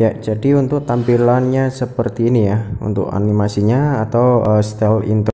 Ya, jadi untuk tampilannya seperti ini ya, untuk animasinya atau uh, style intro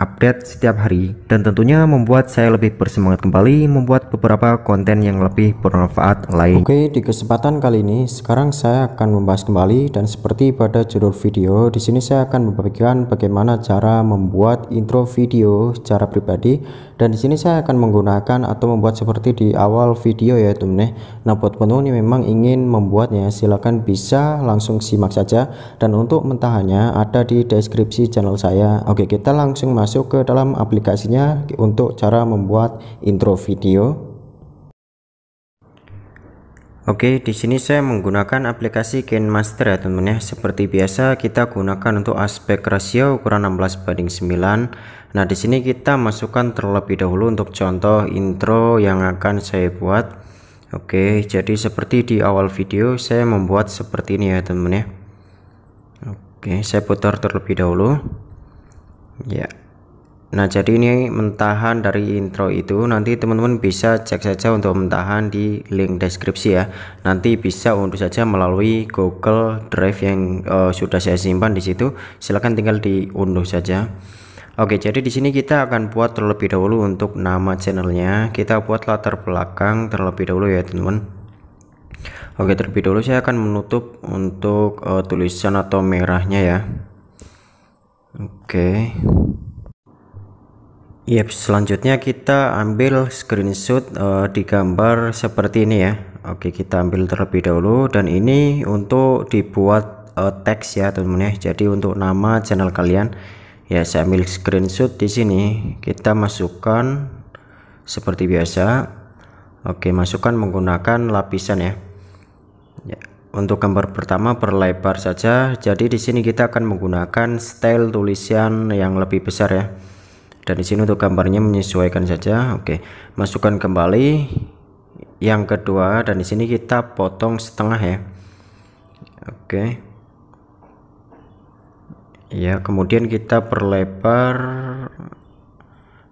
update setiap hari dan tentunya membuat saya lebih bersemangat kembali membuat beberapa konten yang lebih bermanfaat lain. Oke, di kesempatan kali ini sekarang saya akan membahas kembali dan seperti pada judul video, di sini saya akan membagikan bagaimana cara membuat intro video secara pribadi dan di sini saya akan menggunakan atau membuat seperti di awal video ya teman-teman. Nah, buat teman memang ingin membuatnya silahkan bisa langsung simak saja dan untuk mentahannya ada di deskripsi channel saya. Oke, kita langsung masuk masuk ke dalam aplikasinya untuk cara membuat intro video Oke, di sini saya menggunakan aplikasi KineMaster ya teman-teman ya. Seperti biasa kita gunakan untuk aspek rasio ukuran 16 banding 9. Nah, di sini kita masukkan terlebih dahulu untuk contoh intro yang akan saya buat. Oke, jadi seperti di awal video saya membuat seperti ini ya teman-teman ya. Oke, saya putar terlebih dahulu. Ya. Nah jadi ini mentahan dari intro itu nanti teman-teman bisa cek saja untuk mentahan di link deskripsi ya nanti bisa untuk saja melalui Google Drive yang uh, sudah saya simpan di situ silahkan tinggal diunduh saja Oke jadi di sini kita akan buat terlebih dahulu untuk nama channelnya kita buat latar belakang terlebih dahulu ya teman-teman Oke terlebih dahulu saya akan menutup untuk uh, tulisan atau merahnya ya Oke okay. Yep, selanjutnya kita ambil screenshot uh, di gambar seperti ini ya. Oke, kita ambil terlebih dahulu dan ini untuk dibuat uh, teks ya, teman-teman ya. Jadi untuk nama channel kalian ya saya ambil screenshot di sini. Kita masukkan seperti biasa. Oke, masukkan menggunakan lapisan ya. ya. Untuk gambar pertama perlebar saja. Jadi di sini kita akan menggunakan style tulisan yang lebih besar ya dan di sini untuk gambarnya menyesuaikan saja oke masukkan kembali yang kedua dan di sini kita potong setengah ya oke ya kemudian kita perlebar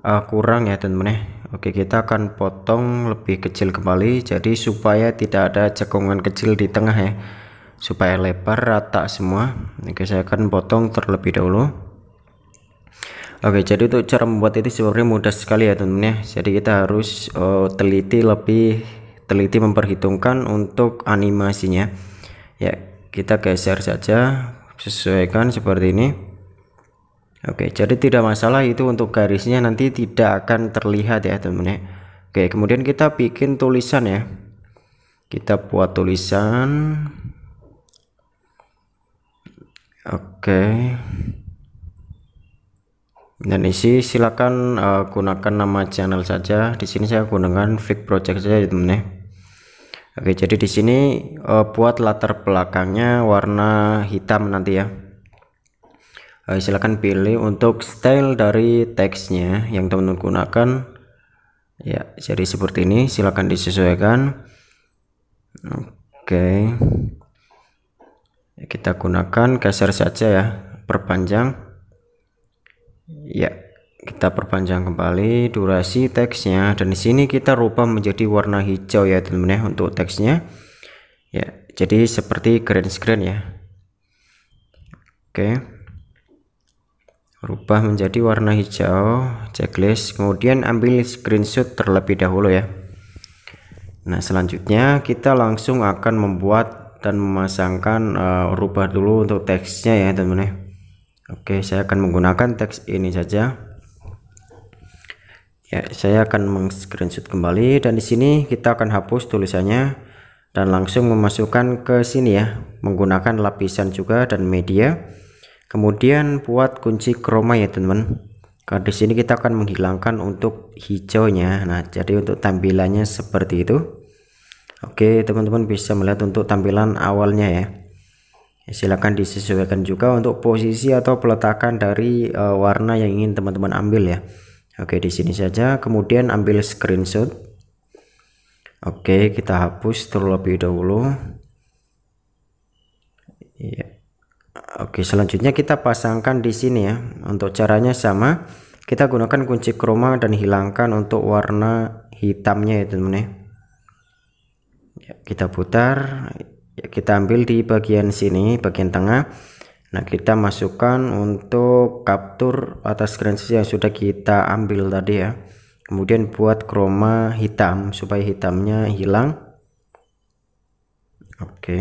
uh, kurang ya teman-teman ya Oke kita akan potong lebih kecil kembali jadi supaya tidak ada cekungan kecil di tengah ya supaya lebar rata semua Oke saya akan potong terlebih dahulu Oke jadi untuk cara membuat itu sebenarnya mudah sekali ya teman-teman ya jadi kita harus uh, teliti lebih teliti memperhitungkan untuk animasinya ya kita geser saja sesuaikan seperti ini Oke jadi tidak masalah itu untuk garisnya nanti tidak akan terlihat ya teman-teman ya Oke kemudian kita bikin tulisan ya kita buat tulisan Oke okay dan isi silakan uh, gunakan nama channel saja di sini saya gunakan fake project saja ya temen ya Oke jadi di sini uh, buat latar belakangnya warna hitam nanti ya uh, silakan pilih untuk style dari teksnya yang teman-teman gunakan ya jadi seperti ini silakan disesuaikan Oke kita gunakan geser saja ya perpanjang ya kita perpanjang kembali durasi teksnya dan di sini kita rubah menjadi warna hijau ya teman-teman ya untuk teksnya ya jadi seperti green screen ya oke rubah menjadi warna hijau checklist kemudian ambil screenshot terlebih dahulu ya nah selanjutnya kita langsung akan membuat dan memasangkan uh, rubah dulu untuk teksnya ya teman-teman ya. Oke, saya akan menggunakan teks ini saja. Ya, saya akan meng-screenshot kembali dan di sini kita akan hapus tulisannya dan langsung memasukkan ke sini ya, menggunakan lapisan juga dan media. Kemudian buat kunci chroma ya, teman-teman. Karena di sini kita akan menghilangkan untuk hijaunya. Nah, jadi untuk tampilannya seperti itu. Oke, teman-teman bisa melihat untuk tampilan awalnya ya. Ya, silahkan disesuaikan juga untuk posisi atau peletakan dari uh, warna yang ingin teman-teman ambil ya Oke di sini saja kemudian ambil screenshot Oke kita hapus terlebih dahulu ya. Oke selanjutnya kita pasangkan di sini ya untuk caranya sama kita gunakan kunci chroma dan hilangkan untuk warna hitamnya ya teman-teman ya. ya kita putar ya, kita ambil di bagian sini bagian tengah nah kita masukkan untuk capture atas screen yang sudah kita ambil tadi ya kemudian buat chroma hitam supaya hitamnya hilang oke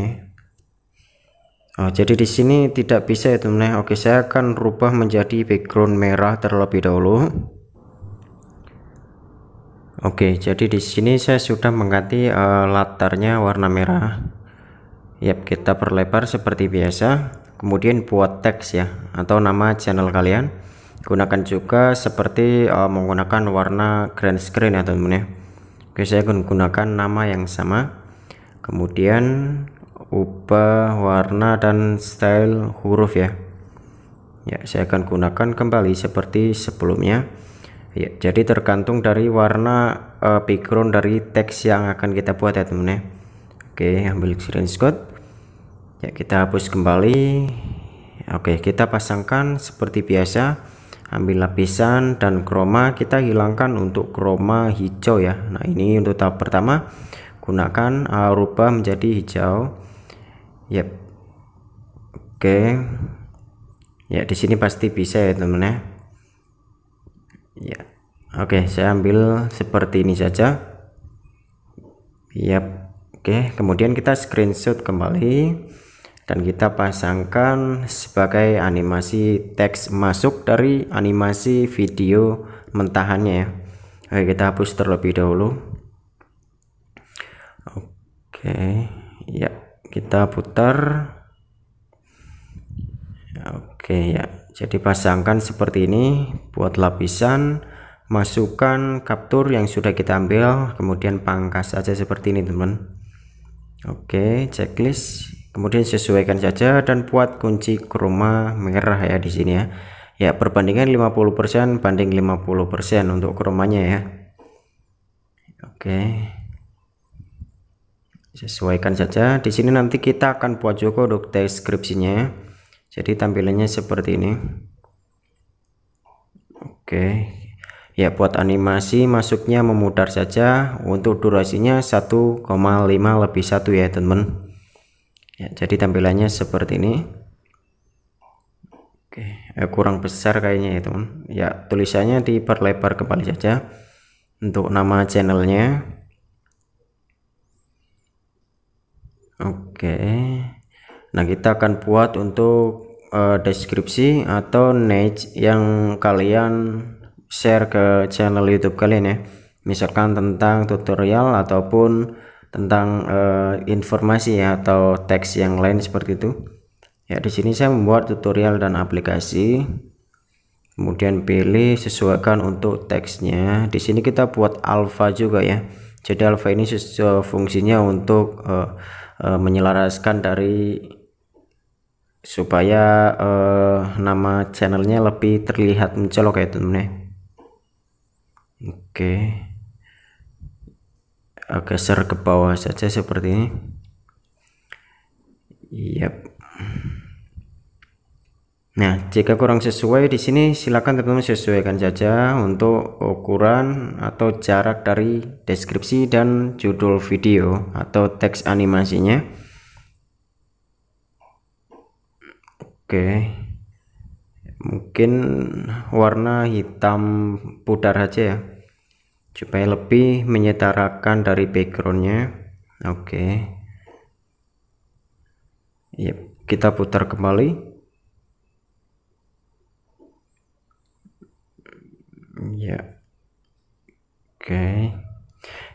oh, jadi di sini tidak bisa ya teman-teman oke saya akan rubah menjadi background merah terlebih dahulu oke jadi di sini saya sudah mengganti uh, latarnya warna merah Yap, kita perlebar seperti biasa. Kemudian buat teks ya atau nama channel kalian. Gunakan juga seperti uh, menggunakan warna green screen ya teman-teman ya. Oke, saya gunakan nama yang sama. Kemudian ubah warna dan style huruf ya. Ya, saya akan gunakan kembali seperti sebelumnya. Ya, jadi tergantung dari warna uh, background dari teks yang akan kita buat ya teman-teman ya. Oke, ambil screenshot ya kita hapus kembali oke kita pasangkan seperti biasa ambil lapisan dan kroma kita hilangkan untuk kroma hijau ya nah ini untuk tahap pertama gunakan uh, rubah menjadi hijau yep oke ya di sini pasti bisa ya temen ya ya oke saya ambil seperti ini saja yap oke kemudian kita screenshot kembali dan kita pasangkan sebagai animasi teks masuk dari animasi video mentahannya ya Oke kita hapus terlebih dahulu Oke ya kita putar Oke ya jadi pasangkan seperti ini buat lapisan masukkan kaptur yang sudah kita ambil kemudian pangkas saja seperti ini teman Oke checklist kemudian sesuaikan saja dan buat kunci chroma merah ya di sini ya ya perbandingan 50% banding 50% untuk chromanya ya oke sesuaikan saja di sini nanti kita akan buat juga untuk deskripsinya ya. jadi tampilannya seperti ini oke ya buat animasi masuknya memutar saja untuk durasinya 1,5 lebih satu ya teman teman ya jadi tampilannya seperti ini oke eh, kurang besar kayaknya ya teman ya tulisannya diperlebar kembali saja untuk nama channelnya oke nah kita akan buat untuk uh, deskripsi atau niche yang kalian share ke channel YouTube kalian ya misalkan tentang tutorial ataupun tentang uh, informasi ya, atau teks yang lain seperti itu. Ya, di sini saya membuat tutorial dan aplikasi. Kemudian pilih sesuaikan untuk teksnya. Di sini kita buat alfa juga ya. Jadi alfa ini fungsinya untuk uh, uh, menyelaraskan dari supaya uh, nama channelnya lebih terlihat mencolok ya teman-teman. Ya. Oke. Okay. Eh, geser ke bawah saja seperti ini yep nah jika kurang sesuai di sini silakan teman-teman sesuaikan saja untuk ukuran atau jarak dari deskripsi dan judul video atau teks animasinya oke mungkin warna hitam pudar aja ya supaya lebih menyetarakan dari backgroundnya oke okay. yep. kita putar kembali ya yep. oke okay.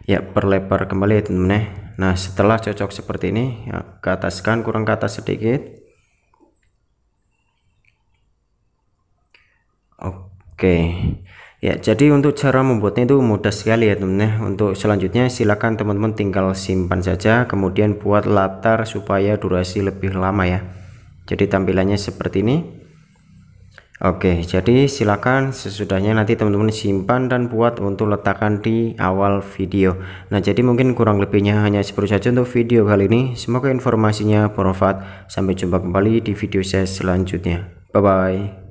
ya yep, perlebar kembali ya teman, teman ya. nah setelah cocok seperti ini ya, ke atas kan kurang ke atas sedikit oke okay. Ya, jadi untuk cara membuatnya itu mudah sekali ya teman-teman. Ya. Untuk selanjutnya silakan teman-teman tinggal simpan saja, kemudian buat latar supaya durasi lebih lama ya. Jadi tampilannya seperti ini. Oke, jadi silakan sesudahnya nanti teman-teman simpan dan buat untuk letakkan di awal video. Nah, jadi mungkin kurang lebihnya hanya seperti saja untuk video kali ini. Semoga informasinya bermanfaat. Sampai jumpa kembali di video saya selanjutnya. Bye bye.